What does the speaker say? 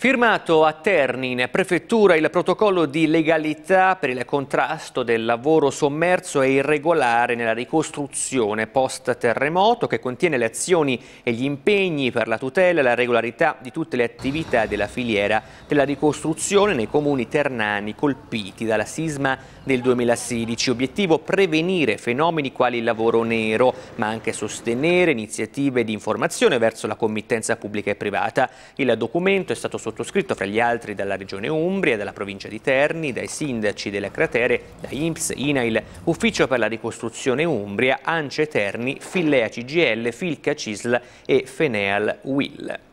Firmato a Terni in prefettura il protocollo di legalità per il contrasto del lavoro sommerso e irregolare nella ricostruzione post terremoto che contiene le azioni e gli impegni per la tutela e la regolarità di tutte le attività della filiera della ricostruzione nei comuni ternani colpiti dalla sisma del 2016. Obiettivo prevenire fenomeni quali il lavoro nero ma anche sostenere iniziative di informazione verso la committenza pubblica e privata. Il documento è stato sottolineato sottoscritto fra gli altri dalla Regione Umbria, dalla provincia di Terni, dai sindaci delle cratere, da INPS, INAIL, Ufficio per la ricostruzione Umbria, ANCE Terni, Fillea CGL, Filca Cisl e Feneal Will.